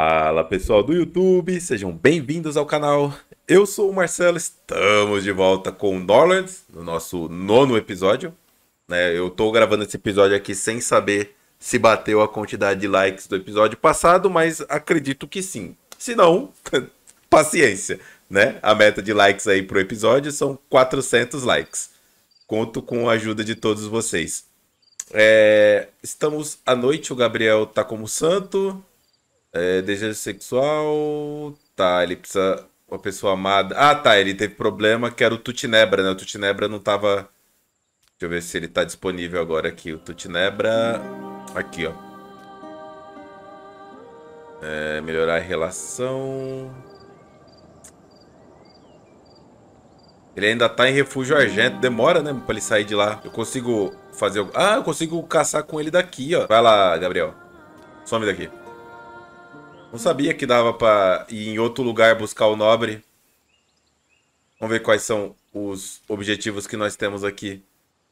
Fala pessoal do YouTube, sejam bem-vindos ao canal. Eu sou o Marcelo, estamos de volta com o Norlands, no nosso nono episódio. Né, eu tô gravando esse episódio aqui sem saber se bateu a quantidade de likes do episódio passado, mas acredito que sim. Se não, paciência, né? A meta de likes aí pro episódio são 400 likes. Conto com a ajuda de todos vocês. É, estamos à noite, o Gabriel tá como santo, é, desejo sexual. Tá, ele precisa. Uma pessoa amada. Ah, tá, ele teve problema que era o Tutinebra, né? O Tutinebra não tava. Deixa eu ver se ele tá disponível agora aqui. O Tutinebra. Aqui, ó. É, melhorar a relação. Ele ainda tá em refúgio argento. Demora, né? Pra ele sair de lá. Eu consigo fazer... Ah, eu consigo caçar com ele daqui, ó. Vai lá, Gabriel. Some daqui. Não sabia que dava pra ir em outro lugar buscar o nobre. Vamos ver quais são os objetivos que nós temos aqui.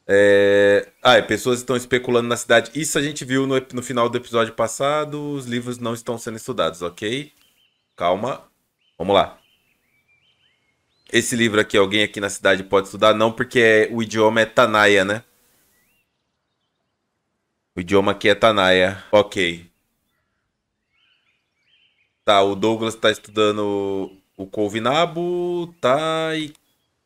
É... Ah, é, pessoas estão especulando na cidade. Isso a gente viu no, no final do episódio passado. Os livros não estão sendo estudados, ok? Calma. Vamos lá. Esse livro aqui, alguém aqui na cidade pode estudar? Não, porque é, o idioma é Tanaya, né? O idioma aqui é Tanaya. Ok. Tá, o Douglas tá estudando o Colvinabo, tá? E,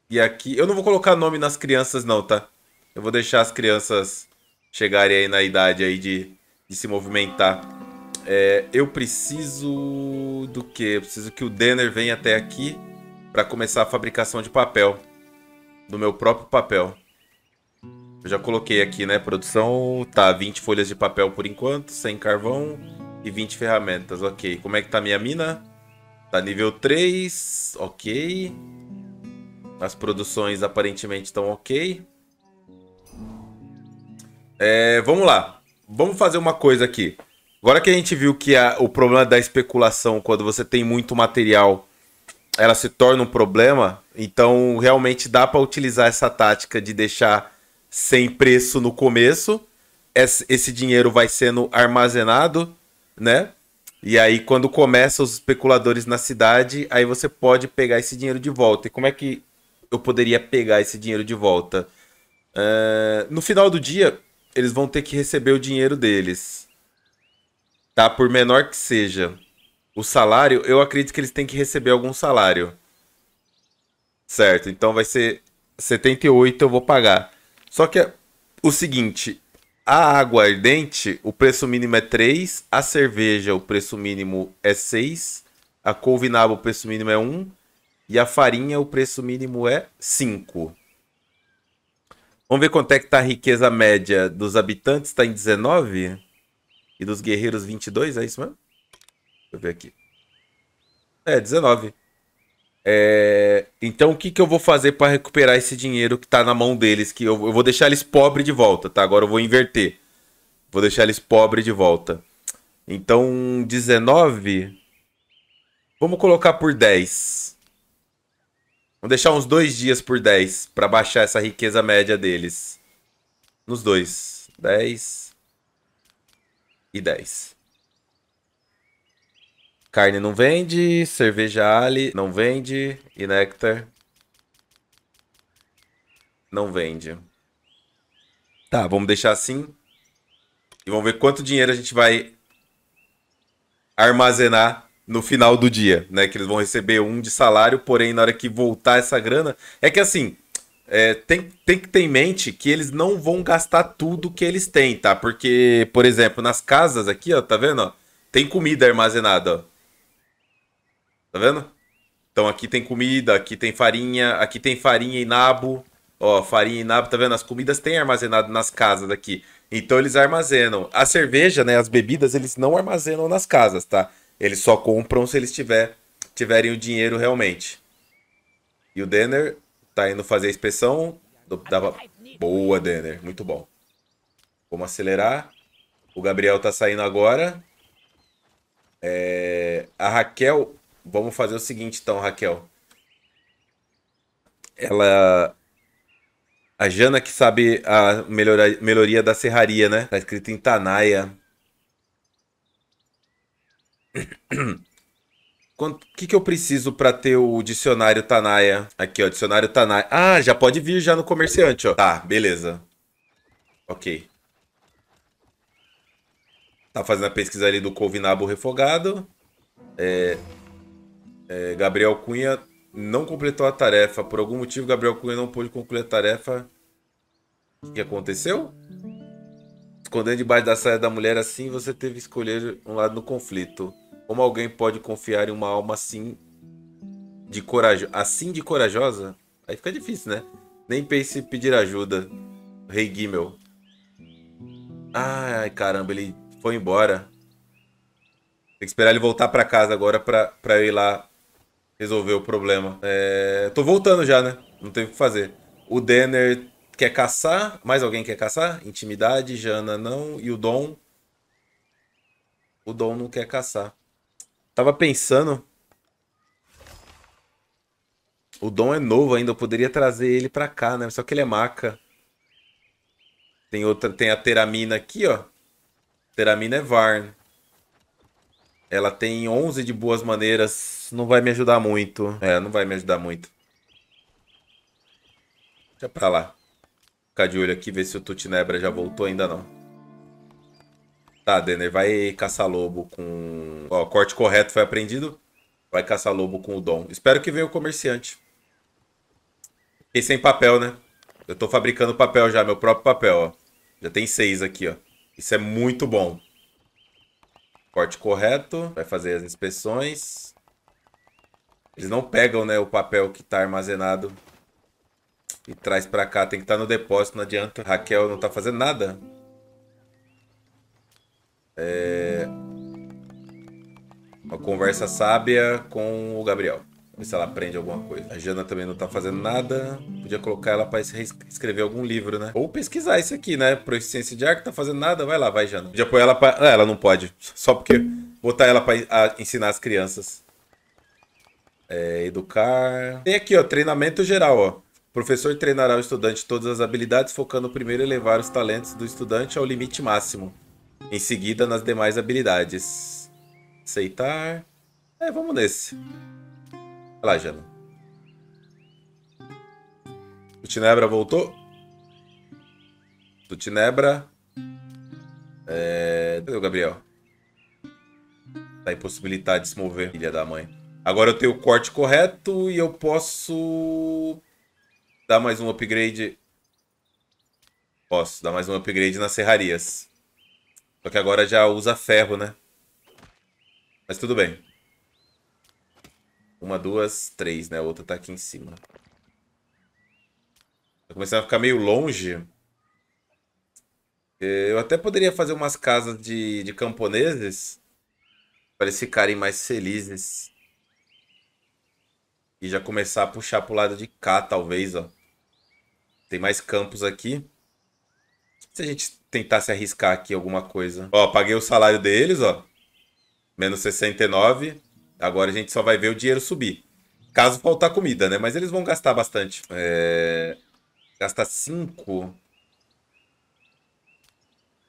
e aqui. Eu não vou colocar nome nas crianças, não, tá? Eu vou deixar as crianças chegarem aí na idade aí de, de se movimentar. É, eu preciso do quê? Eu preciso que o Denner venha até aqui para começar a fabricação de papel. Do meu próprio papel. Eu já coloquei aqui, né? Produção, tá, 20 folhas de papel por enquanto, sem carvão e 20 ferramentas, ok. Como é que tá minha mina? Tá nível 3, ok. As produções aparentemente estão ok. É, vamos lá. Vamos fazer uma coisa aqui. Agora que a gente viu que a, o problema da especulação, quando você tem muito material, ela se torna um problema, então realmente dá para utilizar essa tática de deixar sem preço no começo. Esse, esse dinheiro vai sendo armazenado né? E aí, quando começam os especuladores na cidade, aí você pode pegar esse dinheiro de volta. E como é que eu poderia pegar esse dinheiro de volta? Uh, no final do dia, eles vão ter que receber o dinheiro deles. Tá? Por menor que seja. O salário, eu acredito que eles têm que receber algum salário. Certo, então vai ser 78 eu vou pagar. Só que é o seguinte, a água ardente, o preço mínimo é 3. A cerveja, o preço mínimo é 6. A couve nabo, o preço mínimo é 1. E a farinha, o preço mínimo é 5. Vamos ver quanto é que tá a riqueza média dos habitantes, Está em 19. E dos guerreiros, 22, é isso mesmo? Deixa eu ver aqui. É, 19. É, então o que, que eu vou fazer para recuperar esse dinheiro que tá na mão deles? Que eu, eu vou deixar eles pobres de volta, tá? Agora eu vou inverter. Vou deixar eles pobres de volta. Então, 19. Vamos colocar por 10. Vamos deixar uns dois dias por 10 para baixar essa riqueza média deles. Nos dois. 10 e 10. Carne não vende, cerveja ali não vende e néctar não vende. Tá, vamos deixar assim e vamos ver quanto dinheiro a gente vai armazenar no final do dia, né? Que eles vão receber um de salário, porém na hora que voltar essa grana, é que assim, é, tem, tem que ter em mente que eles não vão gastar tudo que eles têm, tá? Porque, por exemplo, nas casas aqui, ó, tá vendo? Ó, tem comida armazenada, ó. Tá vendo? Então aqui tem comida, aqui tem farinha, aqui tem farinha e nabo. Ó, farinha e nabo, tá vendo? As comidas têm armazenado nas casas aqui. Então eles armazenam. A cerveja, né, as bebidas, eles não armazenam nas casas, tá? Eles só compram se eles tiver, tiverem o dinheiro realmente. E o Denner tá indo fazer a inspeção. Dava... Boa, Denner. Muito bom. Vamos acelerar. O Gabriel tá saindo agora. É... A Raquel Vamos fazer o seguinte então, Raquel. Ela. A Jana que sabe a melhoria, melhoria da serraria, né? Tá escrito em Tanaia. O que, que eu preciso para ter o dicionário Tanaia? Aqui, ó, dicionário Tanaia. Ah, já pode vir já no comerciante, ó. Tá, beleza. Ok. Tá fazendo a pesquisa ali do couve nabo refogado. É, é, Gabriel Cunha não completou a tarefa. Por algum motivo, Gabriel Cunha não pôde concluir a tarefa. O que aconteceu? Escondendo é debaixo da saia da mulher assim, você teve que escolher um lado no conflito. Como alguém pode confiar em uma alma assim de coragem, assim de corajosa? Aí fica difícil, né? Nem pense em pedir ajuda. Rei hey, Gimel. Ai, caramba, ele foi embora. Tem que esperar ele voltar para casa agora para eu ir lá resolver o problema. É... Tô voltando já, né? Não teve o que fazer. O Denner quer caçar, mais alguém quer caçar? Intimidade, Jana não, e o Dom. O Dom não quer caçar. Tava pensando. O Dom é novo ainda, eu poderia trazer ele pra cá, né? Só que ele é maca. Tem outra, tem a Teramina aqui, ó. Teramina é Varn. Ela tem 11 de boas maneiras. Não vai me ajudar muito. É, não vai me ajudar muito. Deixa pra lá. Ficar de olho aqui, ver se o Tutinebra já voltou. Ainda não. Tá, Denner, vai caçar lobo com... Ó, corte correto foi aprendido. Vai caçar lobo com o Dom. Espero que venha o comerciante. Fiquei sem papel, né? Eu tô fabricando papel já, meu próprio papel, ó. Já tem seis aqui, ó. Isso é muito bom corte correto, vai fazer as inspeções. Eles não pegam, né, o papel que está armazenado e traz para cá. Tem que estar tá no depósito, não adianta. Raquel não está fazendo nada. É... Uma conversa sábia com o Gabriel. Ver se ela aprende alguma coisa. A Jana também não tá fazendo nada. Podia colocar ela pra escrever algum livro, né? Ou pesquisar isso aqui, né? Proficiência de arco, tá fazendo nada. Vai lá, vai, Jana. Podia pôr ela pra. Ah, ela não pode. Só porque. Botar ela pra ensinar as crianças. É, educar. Tem aqui, ó, treinamento geral, ó. professor treinará o estudante todas as habilidades, focando primeiro em elevar os talentos do estudante ao limite máximo. Em seguida, nas demais habilidades. Aceitar. É, vamos nesse. Vai lá, Jana. O Tinebra voltou? Do Tinebra. É... Cadê o Gabriel? Tá impossibilidade de se mover. Filha da mãe. Agora eu tenho o corte correto e eu posso dar mais um upgrade. Posso dar mais um upgrade nas serrarias. Só que agora já usa ferro, né? Mas tudo bem. Uma, duas, três, né? A outra tá aqui em cima. Tá começando a ficar meio longe. Eu até poderia fazer umas casas de, de camponeses para eles ficarem mais felizes. E já começar a puxar pro lado de cá, talvez, ó. Tem mais campos aqui. Se a gente tentasse arriscar aqui alguma coisa. Ó, paguei o salário deles, ó. Menos 69. Agora a gente só vai ver o dinheiro subir. Caso faltar comida, né? Mas eles vão gastar bastante. É... Gastar 5.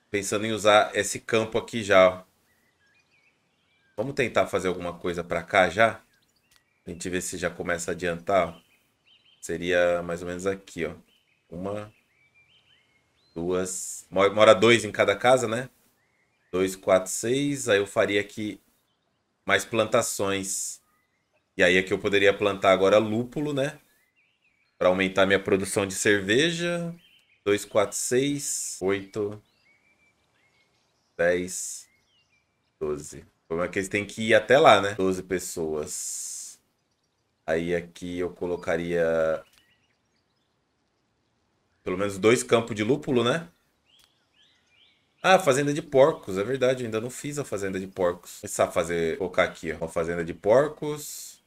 Pensando em usar esse campo aqui já. Vamos tentar fazer alguma coisa para cá já? A gente vê se já começa a adiantar. Seria mais ou menos aqui, ó. Uma, duas... Mora dois em cada casa, né? Dois, quatro, seis. Aí eu faria aqui mais plantações. E aí é que eu poderia plantar agora lúpulo, né? Para aumentar minha produção de cerveja. 2, 4, 6, 8, 10, 12. O problema é que eles têm que ir até lá, né? 12 pessoas. Aí aqui é eu colocaria pelo menos dois campos de lúpulo, né? Ah, Fazenda de Porcos, é verdade, eu ainda não fiz a Fazenda de Porcos. Vou começar a fazer, colocar aqui, ó, Fazenda de Porcos.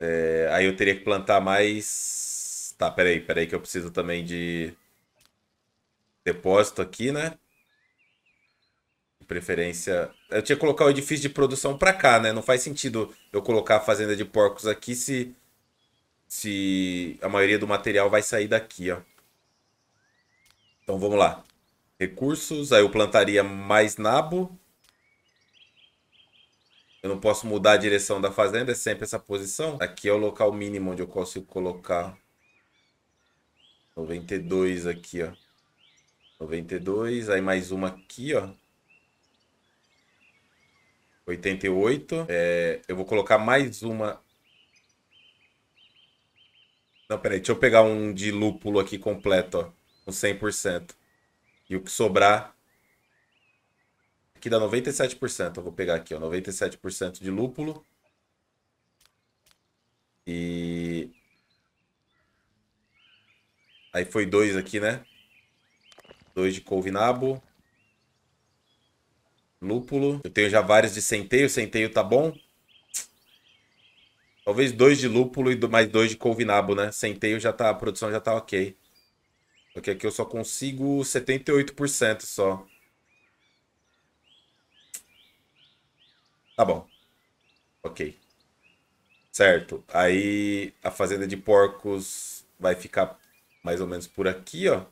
É, aí eu teria que plantar mais... Tá, peraí, peraí que eu preciso também de depósito aqui, né? De preferência... Eu tinha que colocar o edifício de produção pra cá, né? Não faz sentido eu colocar a Fazenda de Porcos aqui se... Se a maioria do material vai sair daqui, ó. Então vamos lá recursos, aí eu plantaria mais nabo. Eu não posso mudar a direção da fazenda, é sempre essa posição. Aqui é o local mínimo onde eu consigo colocar 92 aqui, ó. 92, aí mais uma aqui, ó. 88. É, eu vou colocar mais uma. Não, peraí, deixa eu pegar um de lúpulo aqui completo, ó. Com 100%. E o que sobrar aqui dá 97%. Eu vou pegar aqui, ó, 97% de lúpulo. E aí foi dois aqui, né? Dois de couve-nabo. Lúpulo. Eu tenho já vários de centeio. Centeio tá bom. Talvez dois de lúpulo e mais dois de couve-nabo, né? Centeio já tá. A produção já tá ok. Só que aqui eu só consigo 78% só. Tá bom. Ok. Certo. Aí a fazenda de porcos vai ficar mais ou menos por aqui, ó.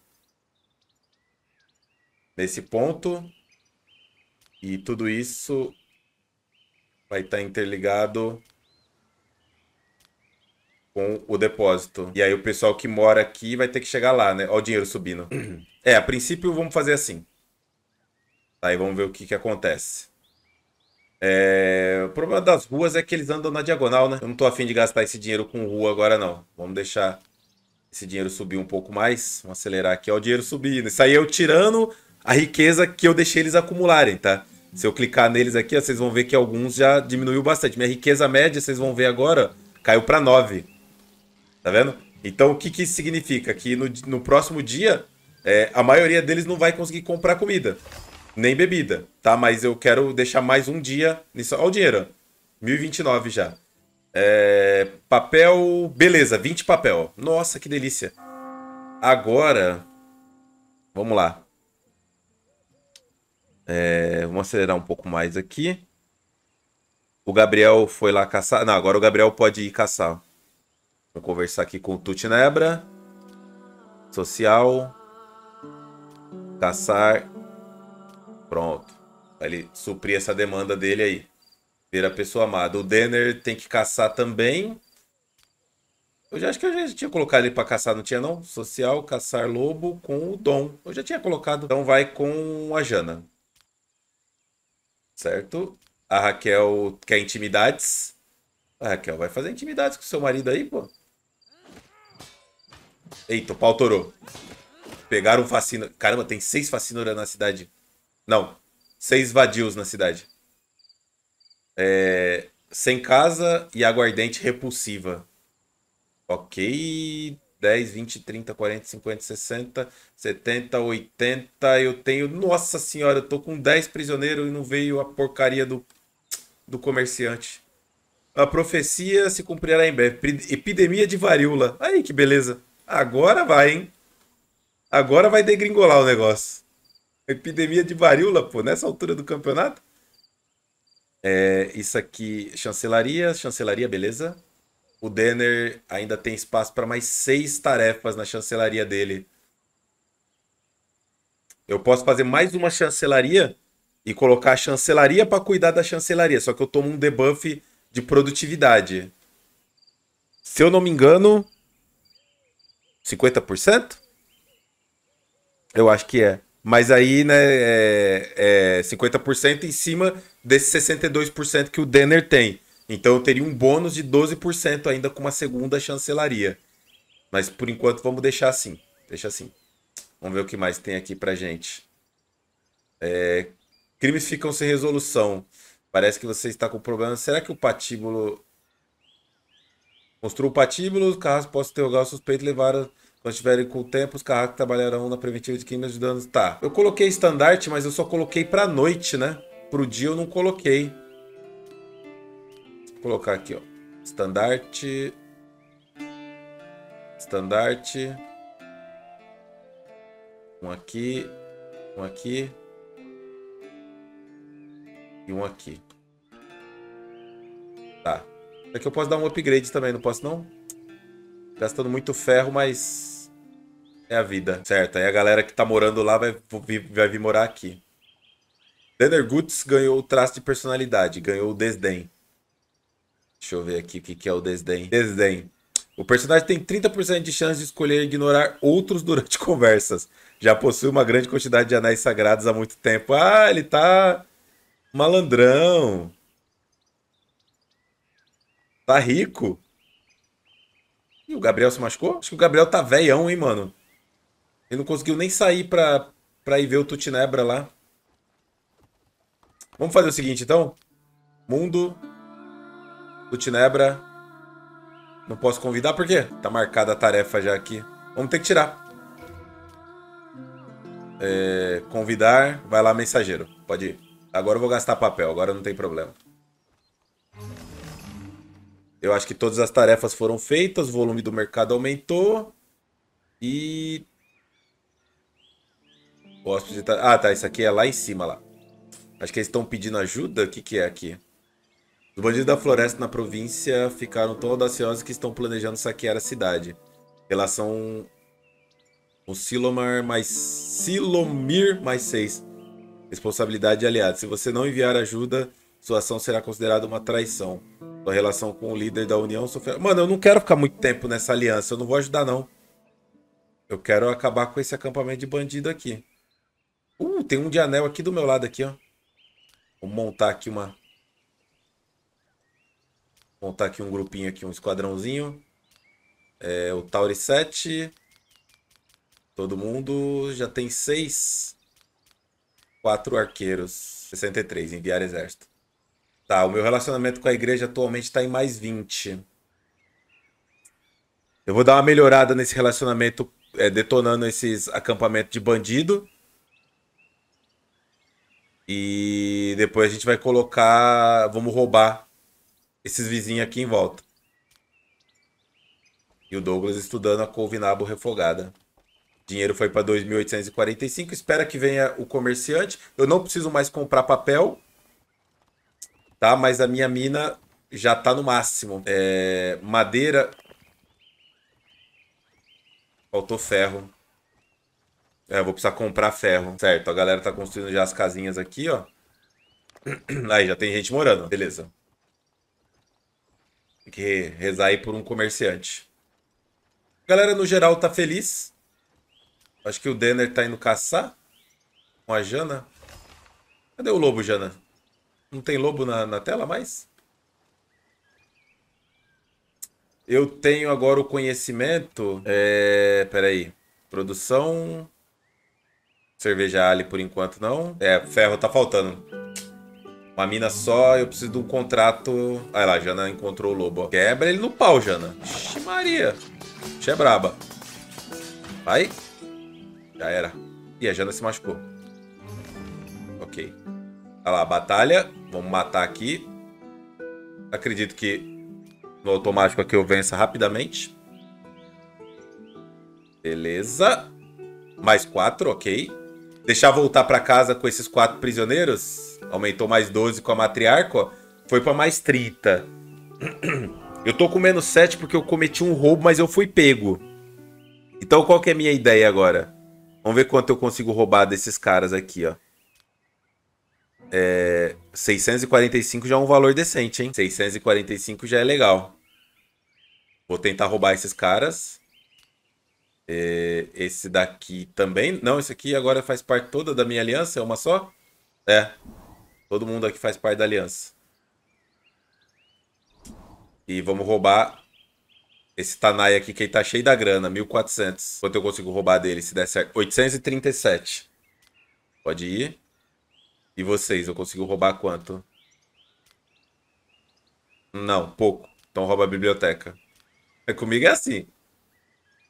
Nesse ponto. E tudo isso vai estar tá interligado com o depósito. E aí o pessoal que mora aqui vai ter que chegar lá, né? o dinheiro subindo. Uhum. É, a princípio vamos fazer assim. Aí tá, vamos ver o que que acontece. É... O problema das ruas é que eles andam na diagonal, né? Eu não tô afim de gastar esse dinheiro com rua agora, não. Vamos deixar esse dinheiro subir um pouco mais. Vamos acelerar aqui, ó o dinheiro subindo. Isso aí é eu tirando a riqueza que eu deixei eles acumularem, tá? Se eu clicar neles aqui, ó, vocês vão ver que alguns já diminuiu bastante. Minha riqueza média, vocês vão ver agora, caiu para 9. Tá vendo? Então, o que, que isso significa? Que no, no próximo dia, é, a maioria deles não vai conseguir comprar comida, nem bebida, tá? Mas eu quero deixar mais um dia nisso. Olha o dinheiro, 1029 já. É, papel, beleza, 20 papel. Nossa, que delícia. Agora, vamos lá. É, vamos acelerar um pouco mais aqui. O Gabriel foi lá caçar. Não, agora o Gabriel pode ir caçar. Vamos conversar aqui com o Tutnebra. Social. Caçar. Pronto. vai ele suprir essa demanda dele aí. Ver a pessoa amada. O Denner tem que caçar também. Eu já acho que eu já tinha colocado ele para caçar, não tinha não? Social, caçar lobo com o Dom. Eu já tinha colocado. Então vai com a Jana. Certo? A Raquel quer intimidades. A Raquel vai fazer intimidades com seu marido aí, pô. Eita, o pau torou. Pegaram um fascino. Caramba, tem seis fascinoras na cidade. Não, seis vadios na cidade. É... Sem casa e aguardente repulsiva. Ok. 10, 20, 30, 40, 50, 60, 70, 80. Eu tenho. Nossa senhora, eu tô com 10 prisioneiros e não veio a porcaria do, do comerciante. A profecia se cumprirá em breve. Epidemia de varíola. Aí que beleza. Agora vai, hein? Agora vai degringolar o negócio. Epidemia de varíola, pô, nessa altura do campeonato. É, isso aqui, chancelaria, chancelaria, beleza? O Denner ainda tem espaço para mais seis tarefas na chancelaria dele. Eu posso fazer mais uma chancelaria e colocar a chancelaria para cuidar da chancelaria, só que eu tomo um debuff de produtividade. Se eu não me engano, 50%? Eu acho que é. Mas aí, né, é, é 50% em cima desse 62% que o Denner tem. Então eu teria um bônus de 12% ainda com uma segunda chancelaria. Mas por enquanto vamos deixar assim. Deixa assim. Vamos ver o que mais tem aqui pra gente. É, crimes ficam sem resolução. Parece que você está com problema. Será que o patíbulo Mostrou o patíbulo, os carrascos possam interrogar o suspeito e levar. Quando estiverem com o tempo, os carrascos trabalharão na preventiva de de danos. Tá. Eu coloquei estandarte, mas eu só coloquei pra noite, né? Pro dia eu não coloquei. Vou colocar aqui, ó. Estandarte. Estandarte. Um aqui. Um aqui. E um aqui. É que eu posso dar um upgrade também, não posso não? Gastando muito ferro, mas... É a vida, certo? Aí a galera que tá morando lá vai, vai vir morar aqui. Danner Guts ganhou o traço de personalidade, ganhou o desdém. Deixa eu ver aqui o que, que é o desdém. Desdém. O personagem tem 30% de chance de escolher ignorar outros durante conversas. Já possui uma grande quantidade de anéis sagrados há muito tempo. Ah, ele tá malandrão. Tá rico. E o Gabriel se machucou? Acho que o Gabriel tá velhão, hein, mano. Ele não conseguiu nem sair pra, pra ir ver o Tutinebra lá. Vamos fazer o seguinte, então. Mundo. Tutinebra. Não posso convidar, por quê? Tá marcada a tarefa já aqui. Vamos ter que tirar. É, convidar, vai lá mensageiro. Pode ir. Agora eu vou gastar papel, agora não tem problema. Eu acho que todas as tarefas foram feitas, o volume do mercado aumentou e. O hóspede tá... Ah, tá. Isso aqui é lá em cima lá. Acho que eles estão pedindo ajuda? O que, que é aqui? Os bandidos da floresta na província ficaram tão audaciosos que estão planejando saquear a cidade. Relação. O Silomar mais. Silomir mais 6. Responsabilidade aliada. Se você não enviar ajuda, sua ação será considerada uma traição. Sua relação com o líder da União sofreu. Mano, eu não quero ficar muito tempo nessa aliança, eu não vou ajudar, não. Eu quero acabar com esse acampamento de bandido aqui. Uh, tem um de anel aqui do meu lado aqui, ó. Vou montar aqui uma... montar aqui um grupinho aqui, um esquadrãozinho. É, o Tauri 7. Todo mundo já tem 6. 4 arqueiros. 63, enviar exército. Tá, o meu relacionamento com a igreja atualmente está em mais 20. Eu vou dar uma melhorada nesse relacionamento, é, detonando esses acampamentos de bandido. E depois a gente vai colocar. Vamos roubar esses vizinhos aqui em volta. E o Douglas estudando a couve-nabo refogada. Dinheiro foi para 2.845. Espera que venha o comerciante. Eu não preciso mais comprar papel tá? Mas a minha mina já tá no máximo. É... Madeira. Faltou ferro. É, eu vou precisar comprar ferro. Certo, a galera tá construindo já as casinhas aqui, ó. Aí, já tem gente morando. Beleza. Tem que rezar aí por um comerciante. A galera, no geral, tá feliz. Acho que o Denner tá indo caçar com a Jana. Cadê o lobo, Jana? Não tem lobo na, na tela mais? Eu tenho agora o conhecimento. É. Peraí. Produção. Cerveja Ali por enquanto não. É, ferro tá faltando. Uma mina só, eu preciso de um contrato. Olha lá, Jana encontrou o lobo. Quebra ele no pau, Jana. Ixi, Maria. Ixi, é braba. Vai. Já era. Ih, a Jana se machucou. Ok. Olha lá, batalha. Vamos matar aqui. Acredito que no automático aqui eu vença rapidamente. Beleza. Mais quatro, ok. Deixar voltar para casa com esses quatro prisioneiros. Aumentou mais 12 com a matriarca. Foi para mais 30. Eu tô com menos 7 porque eu cometi um roubo, mas eu fui pego. Então qual que é a minha ideia agora? Vamos ver quanto eu consigo roubar desses caras aqui, ó. É, 645 já é um valor decente, hein? 645 já é legal. Vou tentar roubar esses caras. É, esse daqui também. Não, esse aqui agora faz parte toda da minha aliança? É uma só? É. Todo mundo aqui faz parte da aliança. E vamos roubar esse Tanai aqui, que ele tá cheio da grana. 1.400. Quanto eu consigo roubar dele se der certo? 837. Pode ir. E vocês, eu consigo roubar quanto? Não, pouco. Então rouba a biblioteca. É comigo é assim.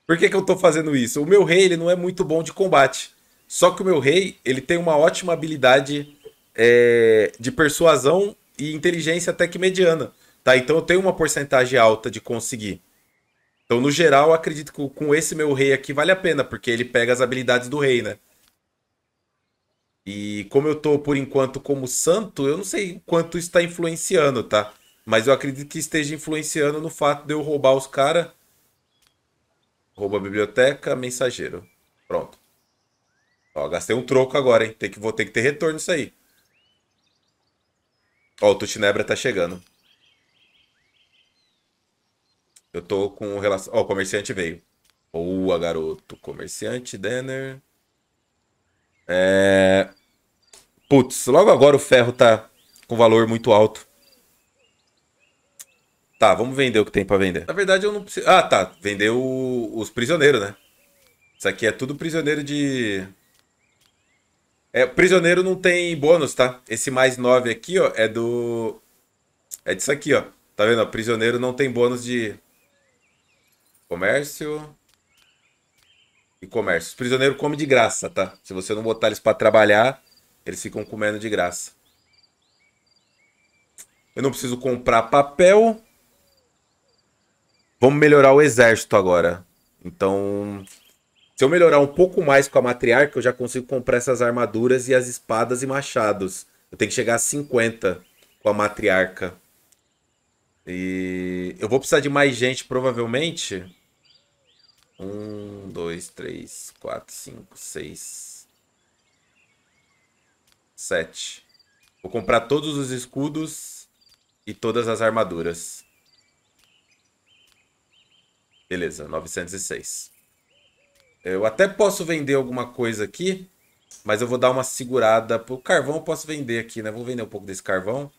Por que, que eu tô fazendo isso? O meu rei, ele não é muito bom de combate. Só que o meu rei, ele tem uma ótima habilidade é, de persuasão e inteligência até que mediana. Tá? Então eu tenho uma porcentagem alta de conseguir. Então, no geral, acredito que com esse meu rei aqui vale a pena, porque ele pega as habilidades do rei, né? E como eu tô por enquanto como santo, eu não sei quanto está influenciando, tá? Mas eu acredito que esteja influenciando no fato de eu roubar os caras. Rouba a biblioteca, mensageiro. Pronto. Ó, gastei um troco agora, hein? Tem que, vou ter que ter retorno isso aí. Ó, o Tutinebra tá chegando. Eu tô com relação... Ó, o comerciante veio. Boa, garoto. Comerciante, Denner. É... Putz, logo agora o ferro tá com valor muito alto. Tá, vamos vender o que tem para vender. Na verdade, eu não preciso. Ah, tá. Vender o... os prisioneiros, né? Isso aqui é tudo prisioneiro de. É, prisioneiro não tem bônus, tá? Esse mais 9 aqui, ó, é do. É disso aqui, ó. Tá vendo? prisioneiro não tem bônus de. Comércio. E comércio. Os prisioneiros comem de graça, tá? Se você não botar eles para trabalhar, eles ficam comendo de graça. Eu não preciso comprar papel. Vamos melhorar o exército agora. Então, se eu melhorar um pouco mais com a matriarca, eu já consigo comprar essas armaduras e as espadas e machados. Eu tenho que chegar a 50 com a matriarca. E eu vou precisar de mais gente, provavelmente. Um, dois, três, quatro, cinco, seis, Sete. Vou comprar todos os escudos e todas as armaduras. Beleza, 906. Eu até posso vender alguma coisa aqui, mas eu vou dar uma segurada. O carvão eu posso vender aqui, né? Vou vender um pouco desse carvão.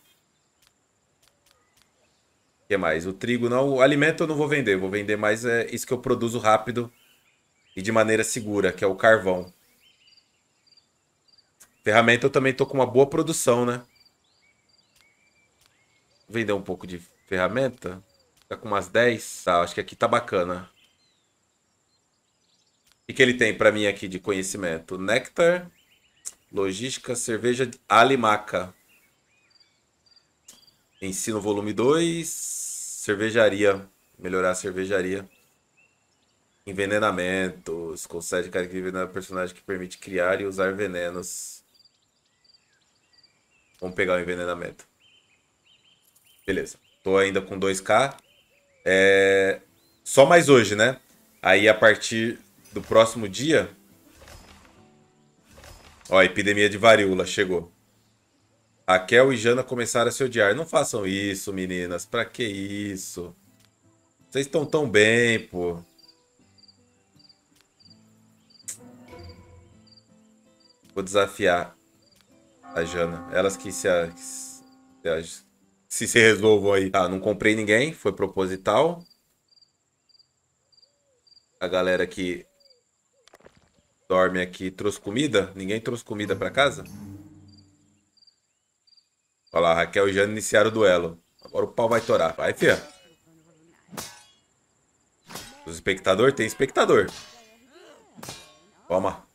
O que mais? O trigo não. O alimento eu não vou vender. vou vender mais é, isso que eu produzo rápido e de maneira segura, que é o carvão. Ferramenta eu também tô com uma boa produção, né? Vender um pouco de ferramenta. Tá com umas 10. Tá, acho que aqui tá bacana. O que, ele tem para mim aqui de conhecimento? Néctar, logística, cerveja Alimaca. Ensino volume 2, cervejaria. Melhorar a cervejaria. Envenenamentos. Concede característica de personagem que permite criar e usar venenos. Vamos pegar o envenenamento. Beleza. Tô ainda com 2k. É... Só mais hoje, né? Aí a partir do próximo dia... Ó, a epidemia de varíola chegou. Raquel e Jana começaram a se odiar. Não façam isso, meninas. Pra que isso? Vocês estão tão bem, pô. Vou desafiar a Jana. Elas que se, a, que se, a, se, se resolvam aí. Tá, não comprei ninguém, foi proposital. A galera que dorme aqui trouxe comida? Ninguém trouxe comida para casa? Olha lá, Raquel e Jana iniciaram o duelo. Agora o pau vai torar. Vai, fia. Os espectador tem espectador. Toma.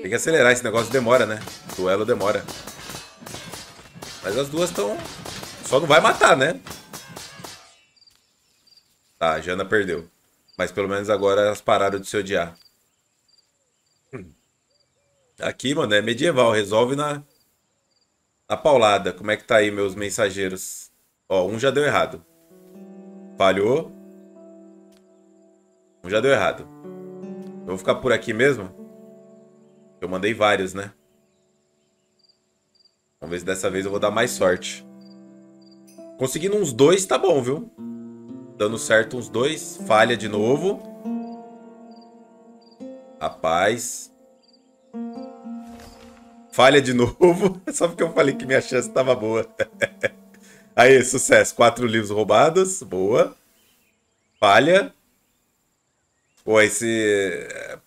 Tem que acelerar, esse negócio demora, né? Duelo demora. Mas as duas estão... Só não vai matar, né? Tá, a Jana perdeu. Mas pelo menos agora elas pararam de se odiar. Hum. Aqui, mano, é medieval. Resolve na, na paulada. Como é que tá aí, meus mensageiros? Ó, um já deu errado. Falhou. Um já deu errado. Eu vou ficar por aqui mesmo. Eu mandei vários, né? Vamos ver se dessa vez eu vou dar mais sorte. Conseguindo uns dois, tá bom, viu? Dando certo uns dois. Falha de novo. Rapaz. Falha de novo. Só porque eu falei que minha chance estava boa. Aí, sucesso. Quatro livros roubados. Boa. Falha. Pô, esse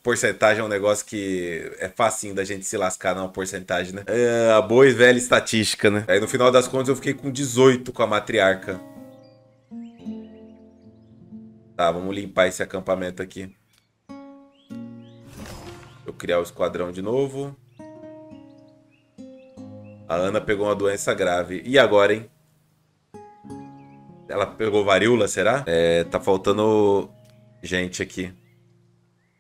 porcentagem é um negócio que é facinho da gente se lascar numa porcentagem, né? É a boa e velha estatística, né? Aí no final das contas eu fiquei com 18 com a matriarca. Tá, vamos limpar esse acampamento aqui. Eu criar o esquadrão de novo. A Ana pegou uma doença grave. E agora, hein? Ela pegou varíola, será? É, tá faltando gente aqui.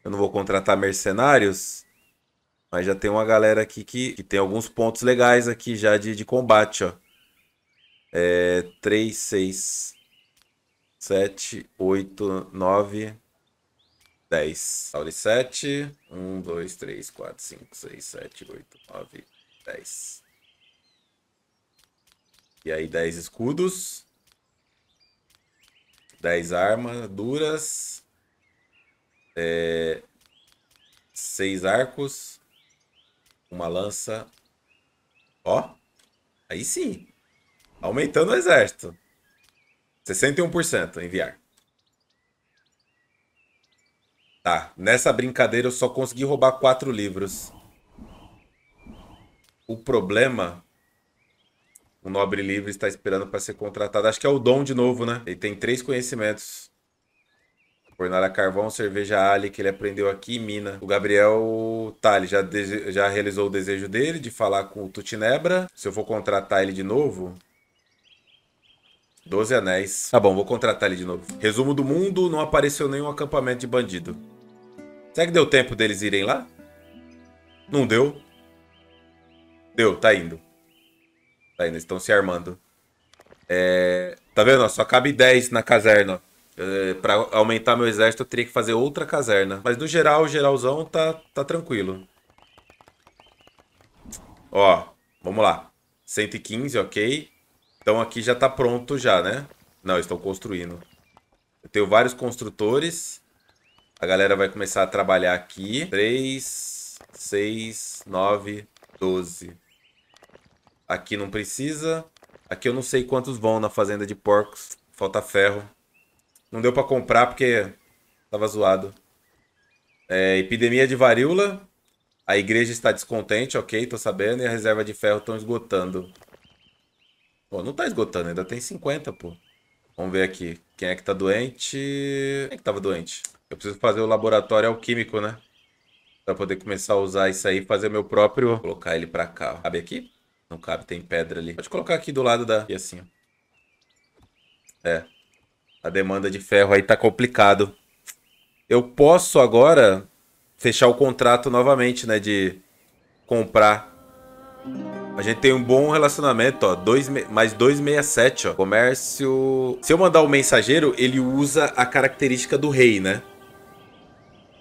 Eu não vou contratar mercenários. Mas já tem uma galera aqui que, que tem alguns pontos legais aqui já de, de combate, ó. É, 3, 6, 7, 8, 9, 10. Sauri 7. 1, 2, 3, 4, 5, 6, 7, 8, 9, 10. E aí 10 escudos. 10 armas duras é, seis arcos, uma lança. Ó, aí sim. Aumentando o exército. 61% enviar. Tá, nessa brincadeira eu só consegui roubar quatro livros. O problema... O nobre livre está esperando para ser contratado. Acho que é o dom de novo, né? Ele tem três conhecimentos. Fornalha Carvão, Cerveja Ali, que ele aprendeu aqui em Minas. O Gabriel tá, ele já, já realizou o desejo dele de falar com o Tutinebra. Se eu for contratar ele de novo, Doze anéis. Tá bom, vou contratar ele de novo. Resumo do mundo, não apareceu nenhum acampamento de bandido. Será que deu tempo deles irem lá? Não deu. Deu, tá indo. Tá indo, estão se armando. É... Tá vendo? Só cabe 10 na caserna. É, para aumentar meu exército, eu teria que fazer outra caserna. Mas no geral, geralzão, tá, tá tranquilo. Ó, vamos lá. 115, ok. Então aqui já tá pronto já, né? Não, estão construindo. Eu tenho vários construtores. A galera vai começar a trabalhar aqui. 3, 6, 9, 12. Aqui não precisa. Aqui eu não sei quantos vão na fazenda de porcos. Falta ferro. Não deu para comprar porque tava zoado. É, epidemia de varíola. A igreja está descontente, ok, tô sabendo. E a reserva de ferro estão esgotando. Pô, não tá esgotando, ainda tem 50, pô. Vamos ver aqui. Quem é que tá doente? Quem é que tava doente? Eu preciso fazer o laboratório alquímico, né? Pra poder começar a usar isso aí e fazer meu próprio... Vou colocar ele pra cá. Cabe aqui? Não cabe, tem pedra ali. Pode colocar aqui do lado da... E assim, ó. É. A demanda de ferro aí tá complicado. Eu posso agora fechar o contrato novamente, né? De comprar. A gente tem um bom relacionamento, ó. Dois, mais 267, ó. Comércio. Se eu mandar o um mensageiro, ele usa a característica do rei, né?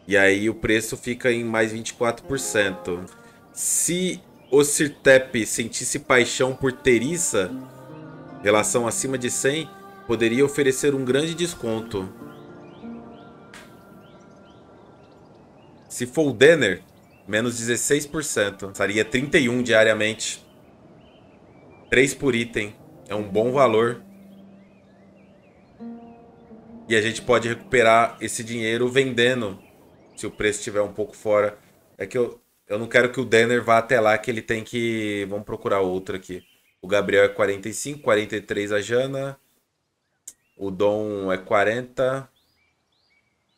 E aí o preço fica em mais 24%. Se o Sirtep sentisse paixão por Terissa, relação acima de 100, Poderia oferecer um grande desconto. Se for o Denner, menos 16%. Seria 31 diariamente. 3 por item. É um bom valor. E a gente pode recuperar esse dinheiro vendendo. Se o preço estiver um pouco fora. É que eu, eu não quero que o Denner vá até lá, que ele tem que... Vamos procurar outra aqui. O Gabriel é 45, 43 a Jana. O Dom é 40.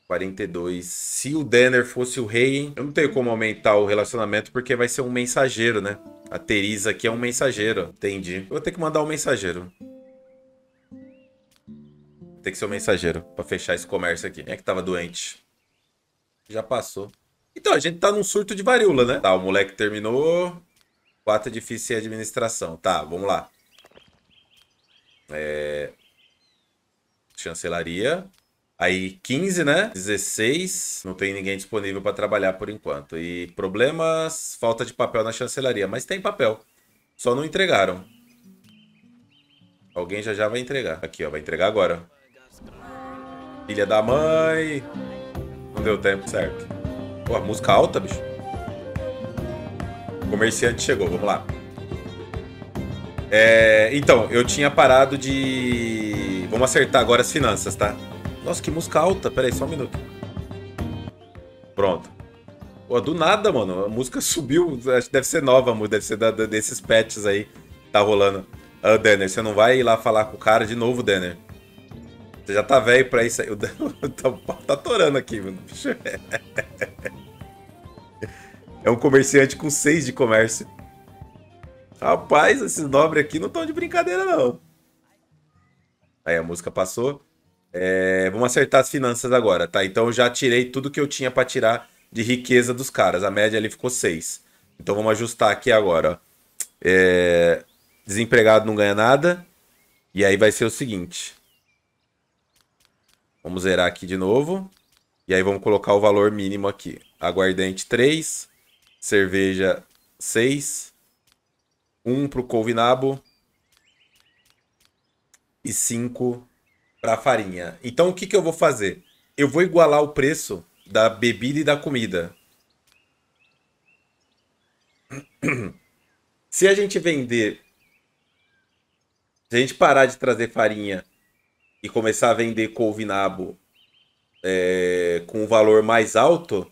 42. Se o Denner fosse o rei, eu não tenho como aumentar o relacionamento porque vai ser um mensageiro, né? A Teresa aqui é um mensageiro. Entendi. Eu vou ter que mandar um mensageiro. Tem que ser um mensageiro para fechar esse comércio aqui. Quem é que tava doente? Já passou. Então, a gente tá num surto de varíola, né? Tá, o moleque terminou. Quatro é difícil e administração. Tá, vamos lá. É chancelaria. Aí 15, né? 16, não tem ninguém disponível para trabalhar por enquanto. E problemas, falta de papel na chancelaria, mas tem papel. Só não entregaram. Alguém já já vai entregar. Aqui, ó, vai entregar agora. Filha da mãe. Não deu tempo, certo. Pô, a música alta, bicho. O comerciante chegou, vamos lá. É, então, eu tinha parado de Vamos acertar agora as finanças, tá? Nossa, que música alta. Pera aí, só um minuto. Pronto. Pô, do nada, mano. A música subiu. Acho que deve ser nova, deve ser da, da, desses patches aí. Tá rolando. Ah, Danner, você não vai ir lá falar com o cara de novo, Danner. Você já tá velho pra isso aí. O Danner tá atorando aqui, mano. É um comerciante com seis de comércio. Rapaz, esses nobres aqui não estão de brincadeira, não. Aí a música passou. É, vamos acertar as finanças agora, tá? Então eu já tirei tudo que eu tinha para tirar de riqueza dos caras. A média ali ficou 6. Então vamos ajustar aqui agora. É, desempregado não ganha nada. E aí vai ser o seguinte. Vamos zerar aqui de novo. E aí vamos colocar o valor mínimo aqui. Aguardente 3. Cerveja 6. 1 um pro couve-nabo e 5 para farinha. Então o que, que eu vou fazer? Eu vou igualar o preço da bebida e da comida. Se a gente vender. Se a gente parar de trazer farinha e começar a vender couve-nabo é, com um valor mais alto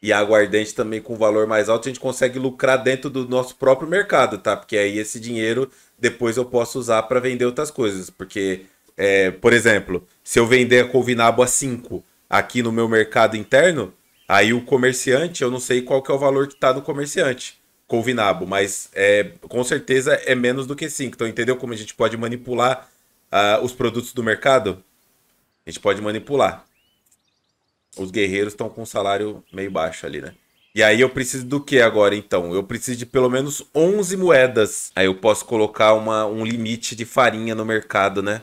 e aguardente também com um valor mais alto, a gente consegue lucrar dentro do nosso próprio mercado, tá? Porque aí esse dinheiro depois eu posso usar para vender outras coisas. Porque, é, por exemplo, se eu vender a Covinabo a 5 aqui no meu mercado interno, aí o comerciante, eu não sei qual que é o valor que está no comerciante. Covinabo, mas é, com certeza é menos do que 5. Então, entendeu como a gente pode manipular uh, os produtos do mercado? A gente pode manipular. Os guerreiros estão com um salário meio baixo ali, né? E aí eu preciso do que agora, então? Eu preciso de pelo menos 11 moedas. Aí eu posso colocar uma, um limite de farinha no mercado, né?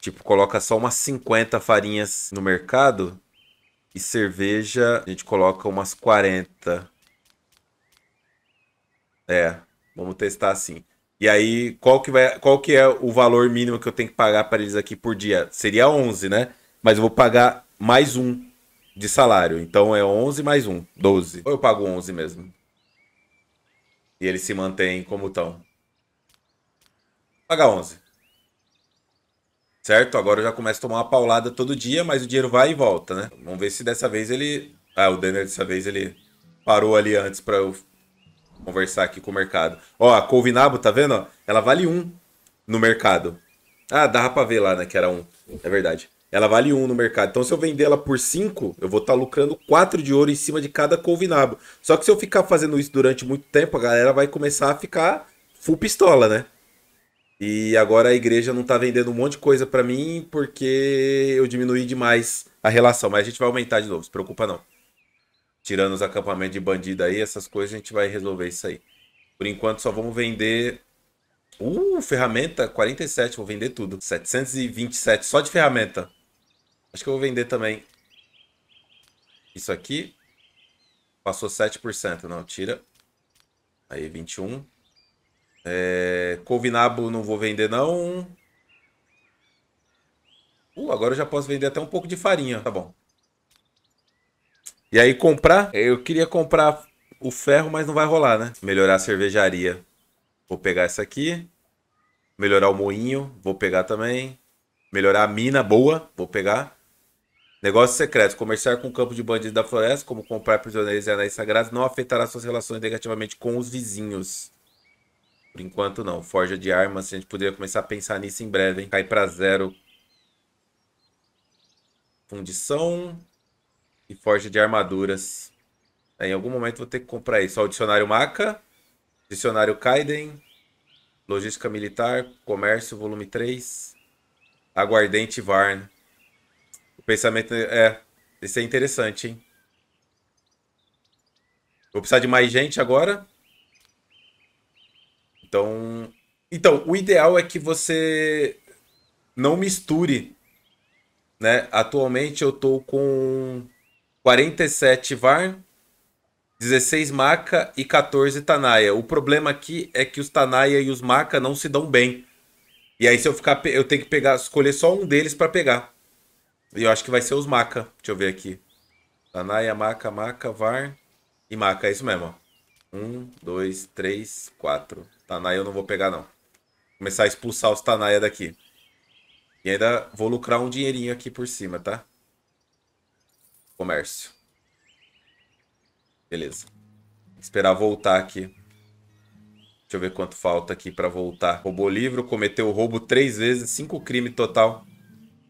Tipo, coloca só umas 50 farinhas no mercado. E cerveja, a gente coloca umas 40. É, vamos testar assim. E aí, qual que, vai, qual que é o valor mínimo que eu tenho que pagar para eles aqui por dia? Seria 11, né? Mas eu vou pagar mais um de salário. Então é 11 mais 1, 12. Ou eu pago 11 mesmo. E eles se mantêm como estão. Paga 11. Certo? Agora eu já começo a tomar uma paulada todo dia, mas o dinheiro vai e volta, né? Vamos ver se dessa vez ele. Ah, o Denner dessa vez ele parou ali antes para eu conversar aqui com o mercado. Ó, a Colvinabo, tá vendo? Ela vale 1 no mercado. Ah, dava pra ver lá, né? Que era 1. É verdade. Ela vale 1 um no mercado. Então, se eu vender ela por 5, eu vou estar tá lucrando 4 de ouro em cima de cada couve-nabo. Só que se eu ficar fazendo isso durante muito tempo, a galera vai começar a ficar full pistola, né? E agora a igreja não tá vendendo um monte de coisa para mim porque eu diminuí demais a relação. Mas a gente vai aumentar de novo, se preocupa não. Tirando os acampamentos de bandido aí, essas coisas, a gente vai resolver isso aí. Por enquanto só vamos vender... Uh, ferramenta 47, vou vender tudo. 727 só de ferramenta. Acho que eu vou vender também. Isso aqui. Passou 7%. Não, tira. Aí, 21. É... Covinabo não vou vender, não. Uh, agora eu já posso vender até um pouco de farinha. Tá bom. E aí, comprar... Eu queria comprar o ferro, mas não vai rolar, né? Melhorar a cervejaria. Vou pegar essa aqui. Melhorar o moinho. Vou pegar também. Melhorar a mina boa. Vou pegar. Negócios secretos. Comerciar com o campo de bandidos da floresta, como comprar prisioneiros e anéis sagrados, não afetará suas relações negativamente com os vizinhos. Por enquanto, não. Forja de armas, a gente poderia começar a pensar nisso em breve, hein? Cai pra zero. Fundição. E forja de armaduras. É, em algum momento vou ter que comprar isso. o dicionário Maca. Dicionário Kaiden. Logística militar. Comércio, volume 3. Aguardente Varn pensamento é, é. Isso é interessante, hein? Vou precisar de mais gente agora. Então. Então, o ideal é que você não misture. Né? Atualmente eu tô com 47 VAR, 16 Maca e 14 Tanaya. O problema aqui é que os Tanaya e os Maca não se dão bem. E aí se eu ficar eu tenho que pegar, escolher só um deles para pegar. E eu acho que vai ser os Maca. Deixa eu ver aqui. Tanaya, Maca, Maca, Var e Maca. É isso mesmo, Um, dois, três, quatro. Tanaya eu não vou pegar, não. Vou começar a expulsar os Tanaya daqui. E ainda vou lucrar um dinheirinho aqui por cima, tá? Comércio. Beleza. Esperar voltar aqui. Deixa eu ver quanto falta aqui para voltar. Roubou livro, cometeu roubo três vezes, cinco crimes total.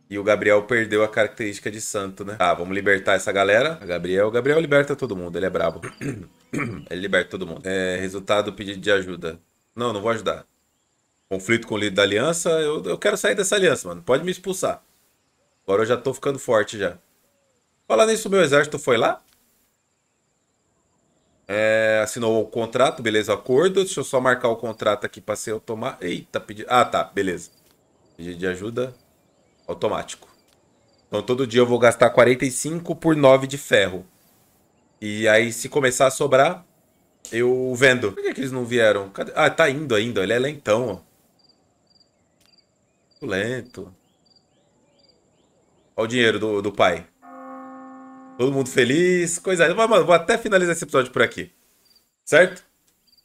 E o Gabriel perdeu a característica de santo, né? Ah, vamos libertar essa galera. A Gabriel. O Gabriel liberta todo mundo, ele é brabo. ele liberta todo mundo. É, resultado pedido de ajuda. Não, não vou ajudar. Conflito com o líder da aliança. Eu, eu quero sair dessa aliança, mano. Pode me expulsar. Agora eu já tô ficando forte já. Falando nisso, meu exército foi lá? É, assinou o contrato, beleza, acordo. Deixa eu só marcar o contrato aqui pra ser eu tomar. Eita, pedido. Ah, tá, beleza. Pedido de ajuda automático. Então todo dia eu vou gastar 45 por 9 de ferro. E aí se começar a sobrar, eu vendo. Por que, é que eles não vieram? Cadê? Ah, tá indo ainda. Ele é lentão, ó. Lento. Olha o dinheiro do, do pai. Todo mundo feliz, coisa. Mas, mano, vou até finalizar esse episódio por aqui. Certo?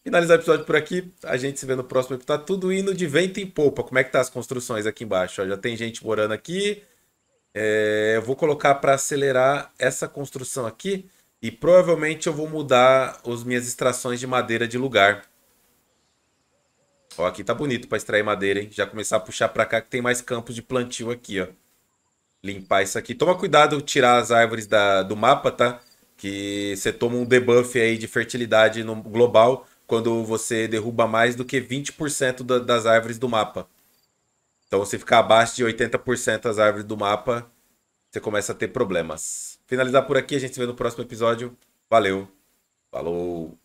finalizar o episódio por aqui. A gente se vê no próximo episódio. Tá tudo indo de vento em polpa. Como é que tá as construções aqui embaixo? Ó, já tem gente morando aqui. É, eu vou colocar para acelerar essa construção aqui. E provavelmente eu vou mudar as minhas extrações de madeira de lugar. Ó, aqui tá bonito para extrair madeira, hein? Já começar a puxar para cá que tem mais campos de plantio aqui, ó. Limpar isso aqui. Toma cuidado tirar as árvores da, do mapa, tá? Que você toma um debuff aí de fertilidade no global quando você derruba mais do que 20% da, das árvores do mapa. Então, se ficar abaixo de 80% das árvores do mapa, você começa a ter problemas. Finalizar por aqui, a gente se vê no próximo episódio. Valeu, falou!